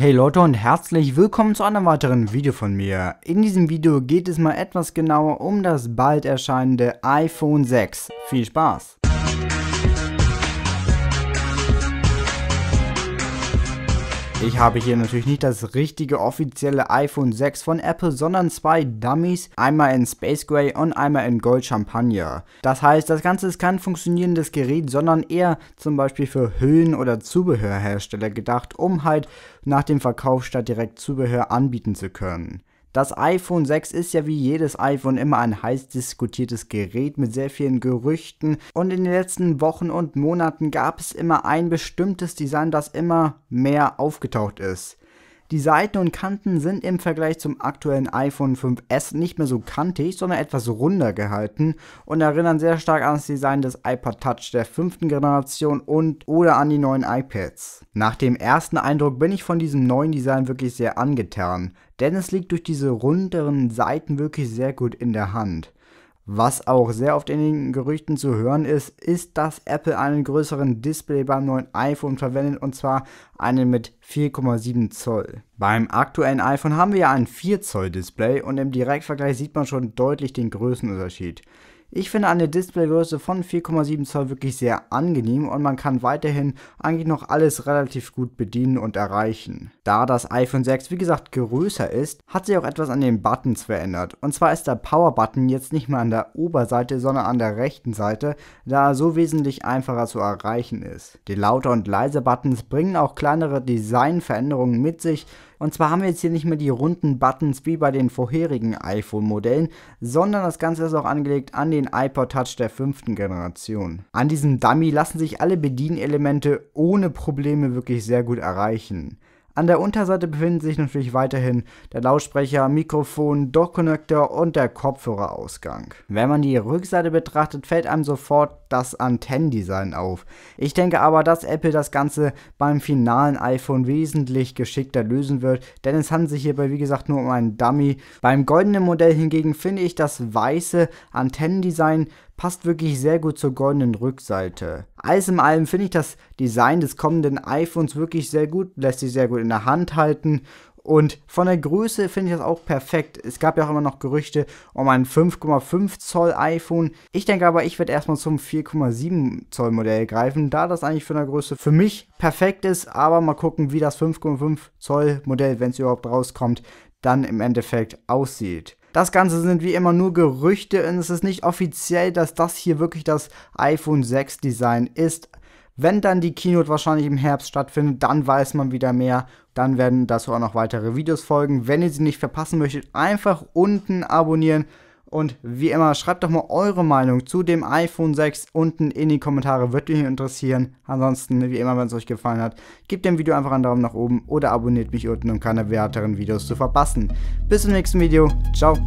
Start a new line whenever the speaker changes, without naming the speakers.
Hey Leute und herzlich willkommen zu einem weiteren Video von mir. In diesem Video geht es mal etwas genauer um das bald erscheinende iPhone 6. Viel Spaß! Ich habe hier natürlich nicht das richtige offizielle iPhone 6 von Apple, sondern zwei Dummies, einmal in Space Gray und einmal in Gold Champagner. Das heißt, das Ganze ist kein funktionierendes Gerät, sondern eher zum Beispiel für Hüllen- oder Zubehörhersteller gedacht, um halt nach dem Verkauf statt direkt Zubehör anbieten zu können. Das iPhone 6 ist ja wie jedes iPhone immer ein heiß diskutiertes Gerät mit sehr vielen Gerüchten und in den letzten Wochen und Monaten gab es immer ein bestimmtes Design, das immer mehr aufgetaucht ist. Die Seiten und Kanten sind im Vergleich zum aktuellen iPhone 5S nicht mehr so kantig, sondern etwas runder gehalten und erinnern sehr stark an das Design des iPod Touch der fünften Generation und oder an die neuen iPads. Nach dem ersten Eindruck bin ich von diesem neuen Design wirklich sehr angetan, denn es liegt durch diese runderen Seiten wirklich sehr gut in der Hand. Was auch sehr oft in den Gerüchten zu hören ist, ist, dass Apple einen größeren Display beim neuen iPhone verwendet und zwar einen mit 4,7 Zoll. Beim aktuellen iPhone haben wir ja ein 4 Zoll Display und im Direktvergleich sieht man schon deutlich den Größenunterschied. Ich finde eine Displaygröße von 4,7 Zoll wirklich sehr angenehm und man kann weiterhin eigentlich noch alles relativ gut bedienen und erreichen. Da das iPhone 6 wie gesagt größer ist, hat sich auch etwas an den Buttons verändert. Und zwar ist der Power-Button jetzt nicht mehr an der Oberseite, sondern an der rechten Seite, da er so wesentlich einfacher zu erreichen ist. Die Lauter- und Leise-Buttons bringen auch kleinere Designveränderungen mit sich, und zwar haben wir jetzt hier nicht mehr die runden Buttons wie bei den vorherigen iPhone-Modellen, sondern das Ganze ist auch angelegt an den iPod Touch der fünften Generation. An diesem Dummy lassen sich alle Bedienelemente ohne Probleme wirklich sehr gut erreichen. An der Unterseite befinden sich natürlich weiterhin der Lautsprecher, Mikrofon, dock und der Kopfhörerausgang. Wenn man die Rückseite betrachtet, fällt einem sofort das Antennendesign auf. Ich denke aber, dass Apple das Ganze beim finalen iPhone wesentlich geschickter lösen wird, denn es handelt sich hierbei wie gesagt nur um einen Dummy. Beim goldenen Modell hingegen finde ich das weiße Antennendesign passt wirklich sehr gut zur goldenen Rückseite. Alles in allem finde ich das Design des kommenden iPhones wirklich sehr gut, lässt sich sehr gut in der Hand halten und von der Größe finde ich das auch perfekt. Es gab ja auch immer noch Gerüchte um ein 5,5 Zoll iPhone. Ich denke aber, ich werde erstmal zum 4,7 Zoll Modell greifen, da das eigentlich von der Größe für mich perfekt ist. Aber mal gucken, wie das 5,5 Zoll Modell, wenn es überhaupt rauskommt, dann im Endeffekt aussieht. Das Ganze sind wie immer nur Gerüchte und es ist nicht offiziell, dass das hier wirklich das iPhone 6 Design ist. Wenn dann die Keynote wahrscheinlich im Herbst stattfindet, dann weiß man wieder mehr. Dann werden dazu auch noch weitere Videos folgen. Wenn ihr sie nicht verpassen möchtet, einfach unten abonnieren. Und wie immer, schreibt doch mal eure Meinung zu dem iPhone 6 unten in die Kommentare. Würde mich interessieren. Ansonsten, wie immer, wenn es euch gefallen hat, gebt dem Video einfach einen Daumen nach oben oder abonniert mich unten, um keine weiteren Videos zu verpassen. Bis zum nächsten Video. Ciao.